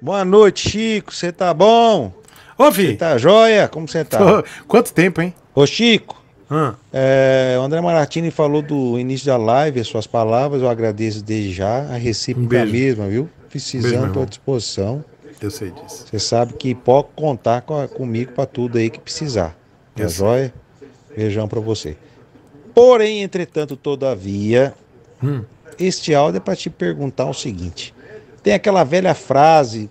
Boa noite, Chico. Você tá bom? Ô, Vi. Cê tá joia? Como você tá? Tô... Quanto tempo, hein? Ô, Chico. Hum. É, o André Maratini falou do início da live, as suas palavras, eu agradeço desde já, a recíproca um mesma, viu? Precisando, estou à disposição. Eu sei disso. Você sabe que pode contar com a, comigo para tudo aí que precisar. Tá joia? Beijão para você. Porém, entretanto, todavia, hum. este áudio é para te perguntar o seguinte: tem aquela velha frase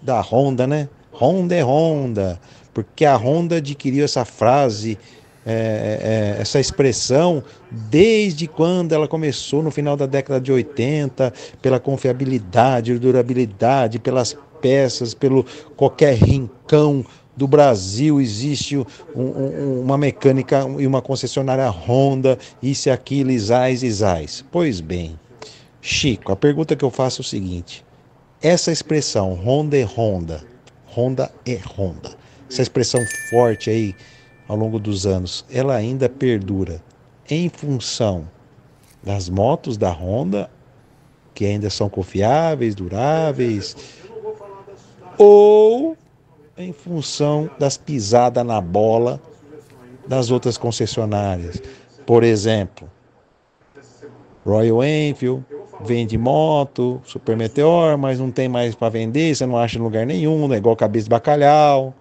da Honda, né? Honda é Honda, porque a Honda adquiriu essa frase, é, é, essa expressão, desde quando ela começou no final da década de 80, pela confiabilidade, durabilidade, pelas peças, pelo qualquer rincão do Brasil existe um, um, uma mecânica e uma concessionária Honda, isso e aquilo, isais, isais. Pois bem, Chico, a pergunta que eu faço é o seguinte: essa expressão Honda é Honda, Honda é Honda, essa expressão forte aí ao longo dos anos, ela ainda perdura em função das motos da Honda, que ainda são confiáveis, duráveis, ou em função das pisadas na bola das outras concessionárias. Por exemplo, Royal Enfield, vende moto, Super Meteor, mas não tem mais para vender, você não acha em lugar nenhum, é igual cabeça de bacalhau.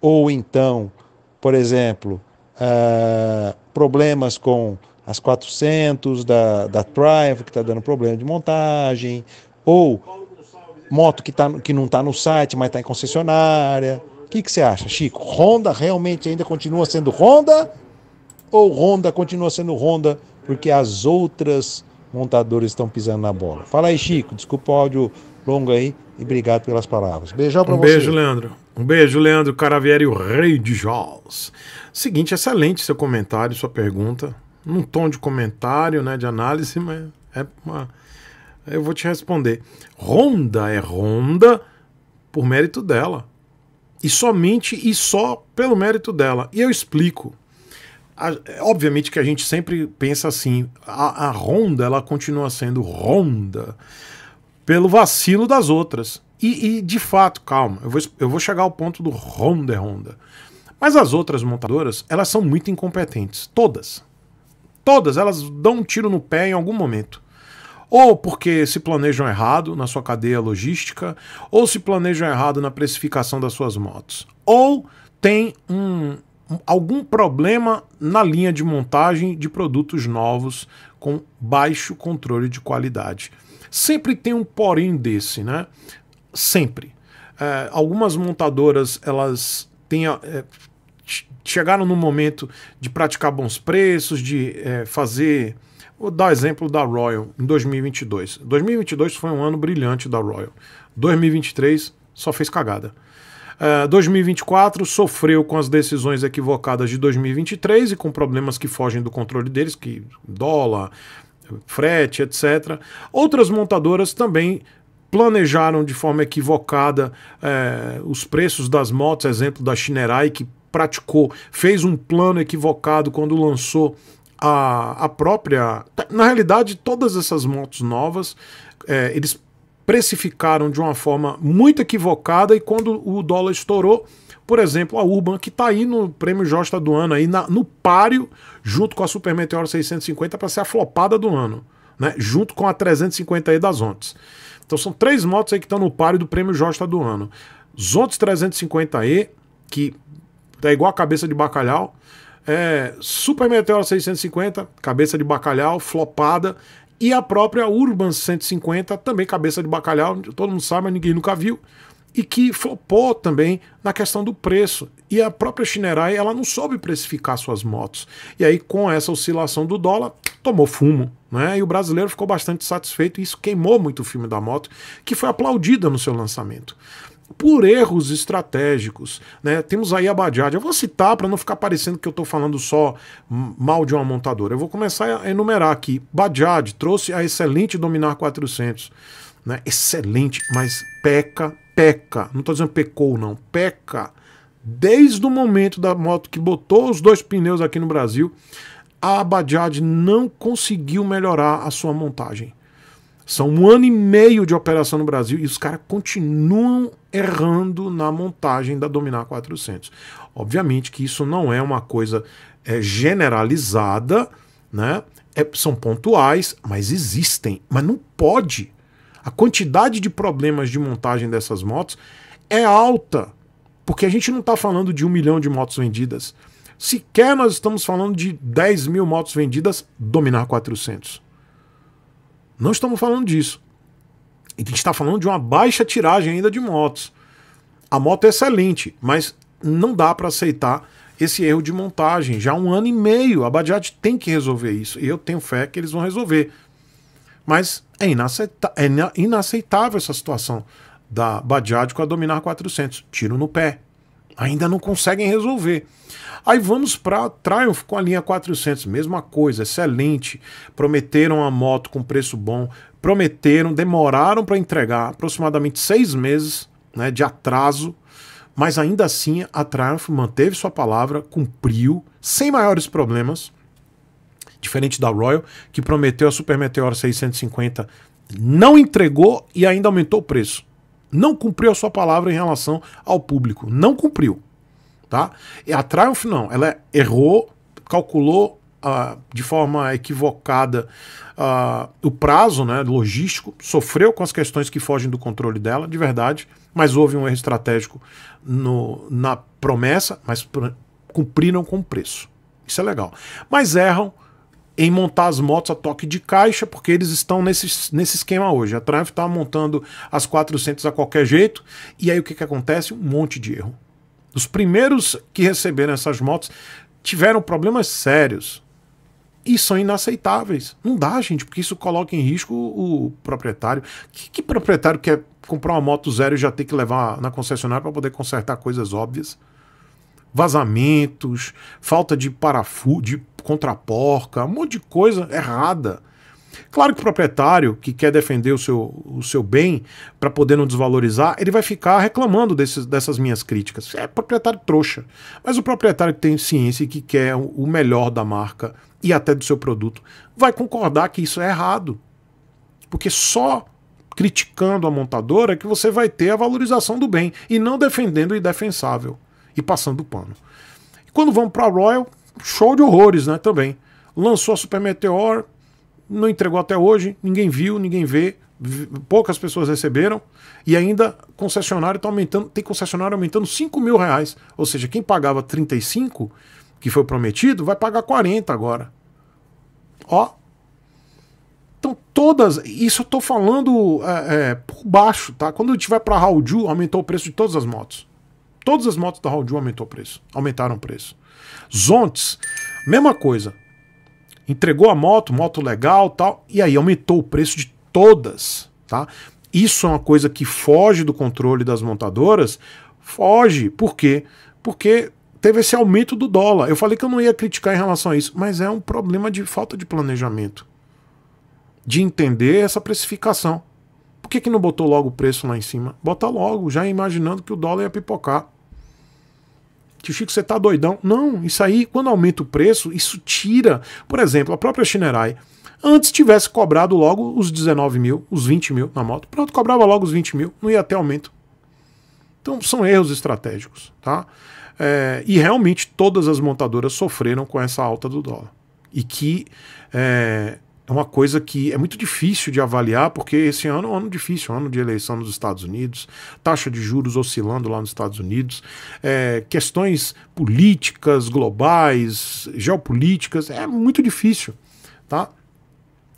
Ou então, por exemplo, uh, problemas com as 400 da, da Triumph, que está dando problema de montagem, ou moto que, tá, que não está no site, mas está em concessionária. O que, que você acha, Chico? Honda realmente ainda continua sendo Honda? Ou Honda continua sendo Honda porque as outras montadores estão pisando na bola. Fala aí, Chico. Desculpa o áudio longo aí e obrigado pelas palavras. Beijão pra um você. Um beijo, Leandro. Um beijo, Leandro Caravieri, o rei de Jaws. Seguinte, excelente seu comentário, sua pergunta. Num tom de comentário, né, de análise, mas é uma... Eu vou te responder. Ronda é Ronda por mérito dela. E somente e só pelo mérito dela. E eu explico. A, é, obviamente que a gente sempre pensa assim, a, a Honda ela continua sendo Honda pelo vacilo das outras. E, e, de fato, calma, eu vou, eu vou chegar ao ponto do Honda é Honda. Mas as outras montadoras, elas são muito incompetentes, todas. Todas elas dão um tiro no pé em algum momento. Ou porque se planejam errado na sua cadeia logística, ou se planejam errado na precificação das suas motos. Ou tem um, algum problema na linha de montagem de produtos novos com baixo controle de qualidade. Sempre tem um porém desse, né? Sempre. É, algumas montadoras elas têm, é, chegaram no momento de praticar bons preços, de é, fazer. Vou dar o exemplo da Royal em 2022. 2022 foi um ano brilhante da Royal. 2023 só fez cagada. 2024 ah, sofreu com as decisões equivocadas de 2023 e com problemas que fogem do controle deles, que dólar, frete, etc. Outras montadoras também planejaram de forma equivocada eh, os preços das motos, exemplo da Shinerai, que praticou, fez um plano equivocado quando lançou a, a própria. Na realidade, todas essas motos novas, eh, eles precificaram de uma forma muito equivocada e quando o dólar estourou, por exemplo, a Urban, que está aí no prêmio Josta do ano, aí na, no páreo, junto com a Super Meteor 650, para ser a flopada do ano, né? junto com a 350 aí das Ontes. Então são três motos aí que estão no páreo do prêmio Josta do ano. Zontes 350E, que é igual a cabeça de bacalhau, é, Super Meteor 650, cabeça de bacalhau, flopada, e a própria Urban 150, também cabeça de bacalhau, todo mundo sabe, mas ninguém nunca viu, e que flopou também na questão do preço. E a própria Shinerai, ela não soube precificar suas motos. E aí, com essa oscilação do dólar, tomou fumo, né? E o brasileiro ficou bastante satisfeito e isso queimou muito o filme da moto, que foi aplaudida no seu lançamento por erros estratégicos. Né? Temos aí a Bajaj. Eu vou citar para não ficar parecendo que eu estou falando só mal de uma montadora. Eu vou começar a enumerar aqui. Bajaj trouxe a excelente Dominar 400. Né? Excelente, mas peca, peca. Não estou dizendo pecou, não. Peca. Desde o momento da moto que botou os dois pneus aqui no Brasil, a Bajaj não conseguiu melhorar a sua montagem. São um ano e meio de operação no Brasil e os caras continuam errando na montagem da Dominar 400. Obviamente que isso não é uma coisa é, generalizada, né? É, são pontuais, mas existem. Mas não pode. A quantidade de problemas de montagem dessas motos é alta, porque a gente não está falando de um milhão de motos vendidas. Sequer nós estamos falando de 10 mil motos vendidas, dominar 400. Não estamos falando disso. A gente está falando de uma baixa tiragem ainda de motos. A moto é excelente, mas não dá para aceitar esse erro de montagem. Já há um ano e meio, a Bajaj tem que resolver isso. E eu tenho fé que eles vão resolver. Mas é, inaceita é inaceitável essa situação da Bajaj com a Dominar 400. Tiro no pé. Ainda não conseguem resolver. Aí vamos para Triumph com a linha 400, mesma coisa, excelente. Prometeram a moto com preço bom, prometeram, demoraram para entregar, aproximadamente seis meses né, de atraso, mas ainda assim a Triumph manteve sua palavra, cumpriu, sem maiores problemas. Diferente da Royal, que prometeu a Super Meteor 650, não entregou e ainda aumentou o preço não cumpriu a sua palavra em relação ao público. Não cumpriu. Tá? E a Triumph não, ela errou, calculou uh, de forma equivocada uh, o prazo né, logístico, sofreu com as questões que fogem do controle dela, de verdade, mas houve um erro estratégico no, na promessa, mas cumpriram com o preço. Isso é legal. Mas erram em montar as motos a toque de caixa, porque eles estão nesse, nesse esquema hoje. A Triumph está montando as 400 a qualquer jeito, e aí o que, que acontece? Um monte de erro. Os primeiros que receberam essas motos tiveram problemas sérios e são inaceitáveis. Não dá, gente, porque isso coloca em risco o proprietário. Que, que proprietário quer comprar uma moto zero e já ter que levar na concessionária para poder consertar coisas óbvias? vazamentos, falta de parafuso, de contraporca, um monte de coisa errada. Claro que o proprietário que quer defender o seu, o seu bem para poder não desvalorizar, ele vai ficar reclamando desses, dessas minhas críticas. É proprietário trouxa. Mas o proprietário que tem ciência e que quer o melhor da marca e até do seu produto vai concordar que isso é errado. Porque só criticando a montadora é que você vai ter a valorização do bem e não defendendo o indefensável e passando o pano. E quando vamos para Royal, show de horrores, né? Também. Lançou a Super Meteor, não entregou até hoje, ninguém viu, ninguém vê, poucas pessoas receberam, e ainda concessionário está aumentando, tem concessionário aumentando 5 mil reais. Ou seja, quem pagava 35, que foi prometido, vai pagar 40 agora. Ó. Então, todas. Isso eu tô falando é, é, por baixo, tá? Quando a gente vai para Raul aumentou o preço de todas as motos. Todas as motos da Round 1 aumentou o preço, aumentaram o preço. Zontes, mesma coisa. Entregou a moto, moto legal tal, e aí aumentou o preço de todas. Tá? Isso é uma coisa que foge do controle das montadoras. Foge, por quê? Porque teve esse aumento do dólar. Eu falei que eu não ia criticar em relação a isso, mas é um problema de falta de planejamento. De entender essa precificação. Por que, que não botou logo o preço lá em cima? Bota logo, já imaginando que o dólar ia pipocar. Tio Chico, você tá doidão? Não, isso aí, quando aumenta o preço, isso tira. Por exemplo, a própria Shinerai. Antes tivesse cobrado logo os 19 mil, os 20 mil na moto. Pronto, cobrava logo os 20 mil, não ia ter aumento. Então são erros estratégicos, tá? É, e realmente todas as montadoras sofreram com essa alta do dólar. E que é, é uma coisa que é muito difícil de avaliar, porque esse ano é um ano difícil, é um ano de eleição nos Estados Unidos, taxa de juros oscilando lá nos Estados Unidos, é, questões políticas, globais, geopolíticas, é muito difícil, tá?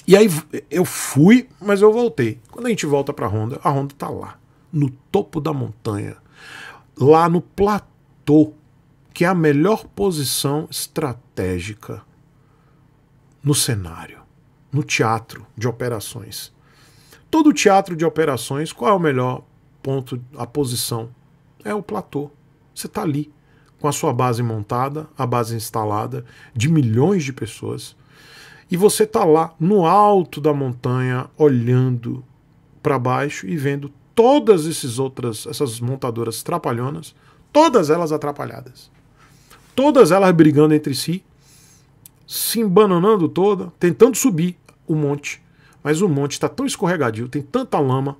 E aí eu fui, mas eu voltei. Quando a gente volta para a Honda, a Honda está lá, no topo da montanha, lá no platô, que é a melhor posição estratégica no cenário no teatro de operações. Todo teatro de operações, qual é o melhor ponto, a posição? É o platô. Você está ali, com a sua base montada, a base instalada, de milhões de pessoas, e você está lá no alto da montanha, olhando para baixo e vendo todas esses outras, essas montadoras trapalhonas, todas elas atrapalhadas. Todas elas brigando entre si, se embananando toda, tentando subir o monte. Mas o monte está tão escorregadio, tem tanta lama,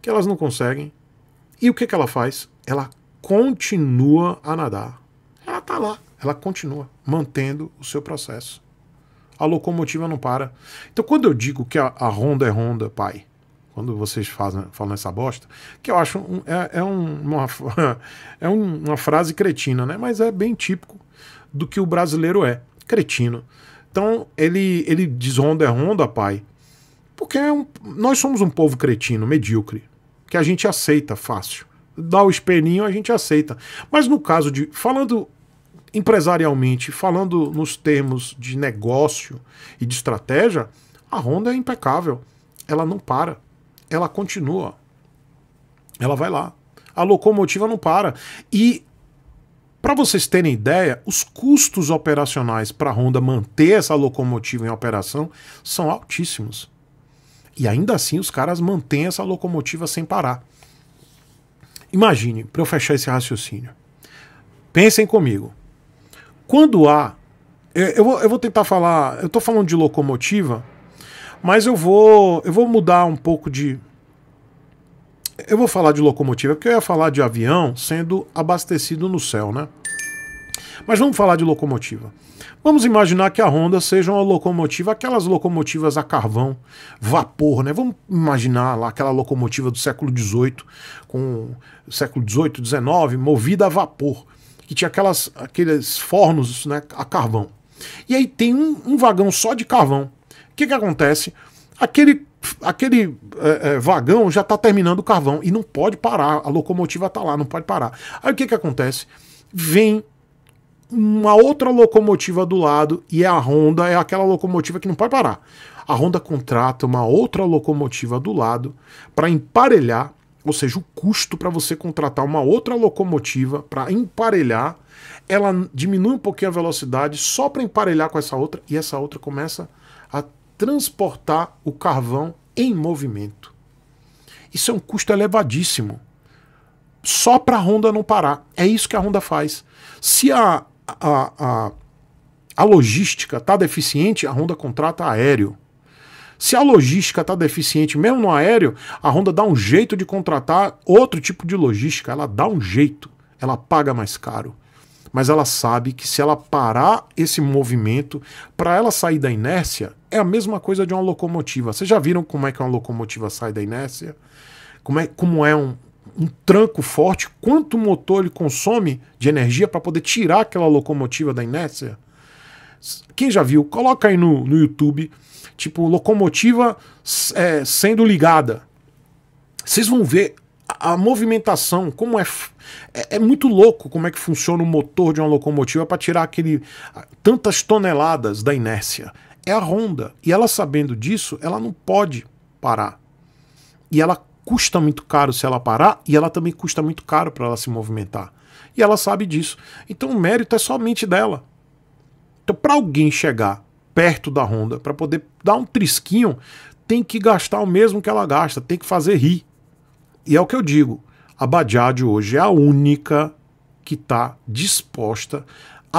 que elas não conseguem. E o que, que ela faz? Ela continua a nadar. Ela está lá, ela continua, mantendo o seu processo. A locomotiva não para. Então, quando eu digo que a, a Honda é Honda, pai, quando vocês fazem, falam essa bosta, que eu acho um, é, é, um, uma, é um, uma frase cretina, né? Mas é bem típico do que o brasileiro é, cretino. Então ele, ele diz: ronda é ronda pai, porque é um, nós somos um povo cretino, medíocre, que a gente aceita fácil. Dá o espelhinho, a gente aceita. Mas no caso de. Falando empresarialmente, falando nos termos de negócio e de estratégia, a ronda é impecável. Ela não para. Ela continua. Ela vai lá. A locomotiva não para. E para vocês terem ideia, os custos operacionais para a Honda manter essa locomotiva em operação são altíssimos. E ainda assim os caras mantêm essa locomotiva sem parar. Imagine, para eu fechar esse raciocínio. Pensem comigo. Quando há. É, eu, vou, eu vou tentar falar. Eu estou falando de locomotiva, mas eu vou, eu vou mudar um pouco de, eu vou falar de locomotiva porque eu ia falar de avião sendo abastecido no céu, né? Mas vamos falar de locomotiva. Vamos imaginar que a Honda seja uma locomotiva, aquelas locomotivas a carvão, vapor, né? Vamos imaginar lá aquela locomotiva do século XVIII, com século XVIII, XIX, movida a vapor, que tinha aquelas, aqueles fornos né, a carvão. E aí tem um, um vagão só de carvão. O que, que acontece? Aquele aquele é, é, vagão já está terminando o carvão e não pode parar, a locomotiva está lá, não pode parar. Aí o que, que acontece? Vem uma outra locomotiva do lado e é a Honda é aquela locomotiva que não pode parar. A Honda contrata uma outra locomotiva do lado para emparelhar, ou seja, o custo para você contratar uma outra locomotiva para emparelhar, ela diminui um pouquinho a velocidade só para emparelhar com essa outra e essa outra começa a transportar o carvão em movimento. Isso é um custo elevadíssimo. Só para a Honda não parar. É isso que a Honda faz. Se a, a, a, a logística está deficiente, a Honda contrata aéreo. Se a logística está deficiente, mesmo no aéreo, a Honda dá um jeito de contratar outro tipo de logística. Ela dá um jeito. Ela paga mais caro. Mas ela sabe que se ela parar esse movimento, para ela sair da inércia, é a mesma coisa de uma locomotiva. Vocês já viram como é que uma locomotiva sai da inércia? Como é, como é um, um tranco forte? Quanto o motor ele consome de energia para poder tirar aquela locomotiva da inércia? Quem já viu, coloca aí no, no YouTube, tipo, locomotiva é, sendo ligada. Vocês vão ver a movimentação, como é, é, é. muito louco como é que funciona o motor de uma locomotiva para tirar aquele. tantas toneladas da inércia é a Honda. E ela sabendo disso, ela não pode parar. E ela custa muito caro se ela parar e ela também custa muito caro para ela se movimentar. E ela sabe disso. Então o mérito é somente dela. Então para alguém chegar perto da Honda para poder dar um trisquinho, tem que gastar o mesmo que ela gasta, tem que fazer rir. E é o que eu digo. A Bajaj hoje é a única que está disposta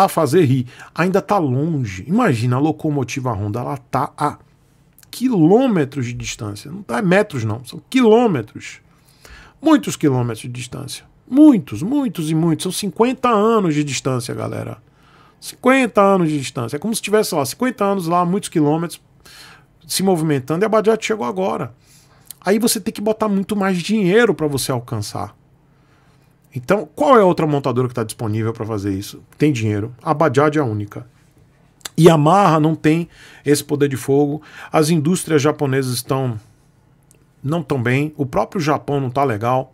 a fazer rir. Ainda está longe. Imagina a locomotiva Honda, ela está a quilômetros de distância. Não está é metros, não, são quilômetros. Muitos quilômetros de distância. Muitos, muitos e muitos. São 50 anos de distância, galera. 50 anos de distância. É como se tivesse, lá 50 anos lá, muitos quilômetros se movimentando e a Bajaj chegou agora. Aí você tem que botar muito mais dinheiro para você alcançar. Então, qual é a outra montadora que está disponível para fazer isso? Tem dinheiro. A Bajaj é a única. E a Marra não tem esse poder de fogo. As indústrias japonesas estão não tão bem. O próprio Japão não está legal.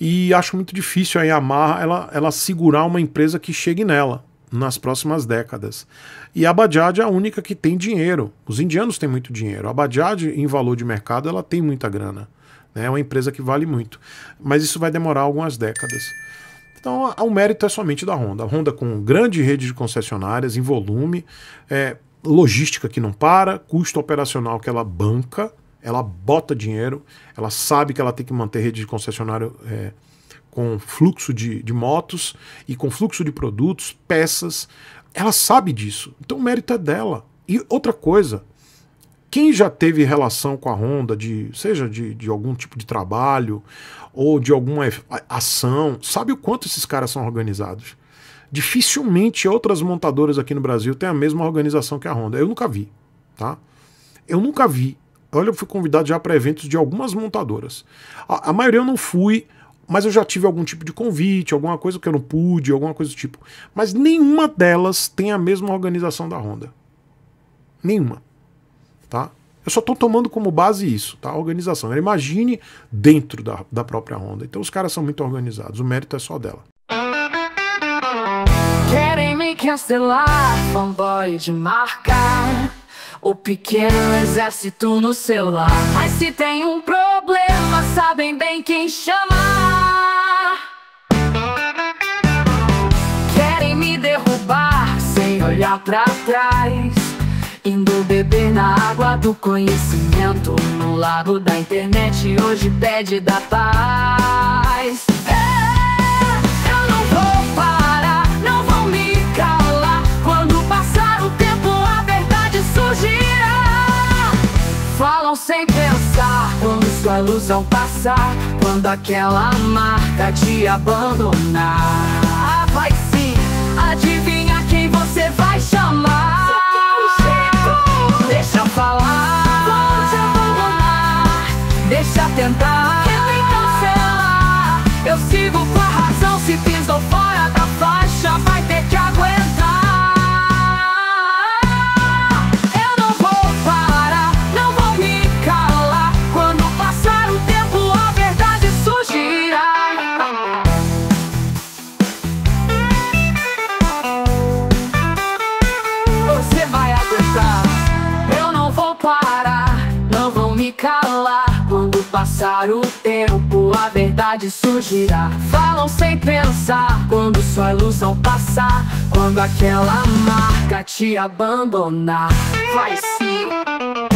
E acho muito difícil a Yamaha ela, ela segurar uma empresa que chegue nela nas próximas décadas. E a Bajaj é a única que tem dinheiro. Os indianos têm muito dinheiro. A Bajaj, em valor de mercado, ela tem muita grana. Né? É uma empresa que vale muito. Mas isso vai demorar algumas décadas. Então, o mérito é somente da Honda. A Honda com grande rede de concessionárias, em volume, é, logística que não para, custo operacional que ela banca, ela bota dinheiro, ela sabe que ela tem que manter rede de concessionário é, com fluxo de, de motos e com fluxo de produtos, peças. Ela sabe disso. Então, o mérito é dela. E outra coisa, quem já teve relação com a Honda, de, seja de, de algum tipo de trabalho ou de alguma ação, sabe o quanto esses caras são organizados. Dificilmente outras montadoras aqui no Brasil têm a mesma organização que a Honda. Eu nunca vi, tá? Eu nunca vi. Olha, eu fui convidado já para eventos de algumas montadoras. A, a maioria eu não fui, mas eu já tive algum tipo de convite, alguma coisa que eu não pude, alguma coisa do tipo. Mas nenhuma delas tem a mesma organização da Honda. Nenhuma. Tá? Eu só estou tomando como base isso, tá? organização. imagine dentro da, da própria Honda. Então os caras são muito organizados, o mérito é só dela. Querem me cancelar, fanboy de marca. O pequeno exército no celular. Mas se tem um problema, sabem bem quem chamar. Querem me derrubar sem olhar pra trás. Indo beber na água do conhecimento No lago da internet hoje pede da paz é, Eu não vou parar, não vou me calar Quando passar o tempo a verdade surgirá Falam sem pensar quando sua ilusão passar Quando aquela marca te abandonar ah, Vai sim, adivinha quem você vai chamar Deixa falar, vou abandonar. Deixa tentar. Quando passar o tempo, a verdade surgirá. Falam sem pensar, quando sua ilusão passar, quando aquela marca te abandonar. Vai sim.